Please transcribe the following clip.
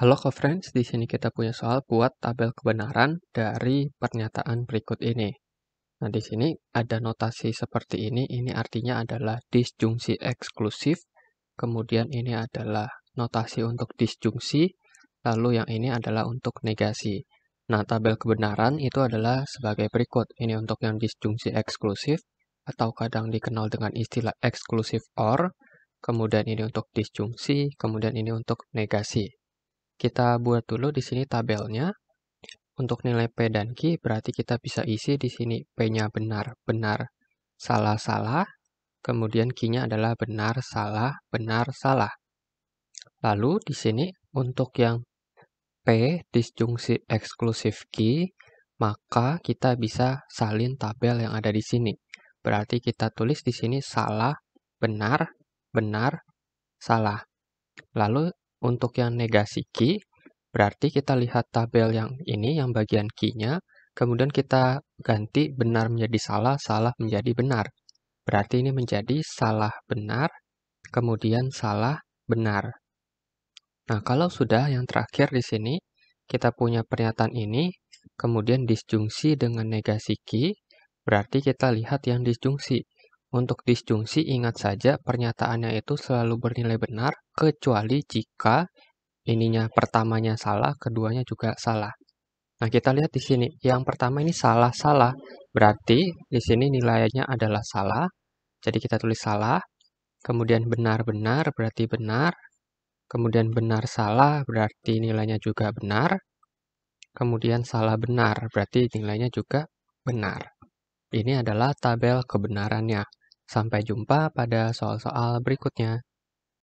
Halo ke friends, di sini kita punya soal buat tabel kebenaran dari pernyataan berikut ini. Nah, di sini ada notasi seperti ini, ini artinya adalah disjungsi eksklusif, kemudian ini adalah notasi untuk disjungsi, lalu yang ini adalah untuk negasi. Nah, tabel kebenaran itu adalah sebagai berikut. Ini untuk yang disjungsi eksklusif, atau kadang dikenal dengan istilah eksklusif OR, kemudian ini untuk disjungsi, kemudian ini untuk negasi. Kita buat dulu di sini tabelnya. Untuk nilai P dan Q berarti kita bisa isi di sini P-nya benar, benar, salah, salah. Kemudian Q-nya adalah benar, salah, benar, salah. Lalu di sini untuk yang P disjungsi eksklusif Q, maka kita bisa salin tabel yang ada di sini. Berarti kita tulis di sini salah, benar, benar, salah. Lalu untuk yang negasi Q, berarti kita lihat tabel yang ini, yang bagian Q-nya, kemudian kita ganti benar menjadi salah, salah menjadi benar. Berarti ini menjadi salah benar, kemudian salah benar. Nah, kalau sudah yang terakhir di sini, kita punya pernyataan ini, kemudian disjungsi dengan negasi Q, berarti kita lihat yang disjungsi, untuk disjungsi ingat saja pernyataannya itu selalu bernilai benar kecuali jika ininya pertamanya salah, keduanya juga salah. Nah, kita lihat di sini. Yang pertama ini salah-salah. Berarti di sini nilainya adalah salah. Jadi kita tulis salah. Kemudian benar-benar berarti benar. Kemudian benar salah berarti nilainya juga benar. Kemudian salah benar berarti nilainya juga benar. Ini adalah tabel kebenarannya. Sampai jumpa pada soal-soal berikutnya.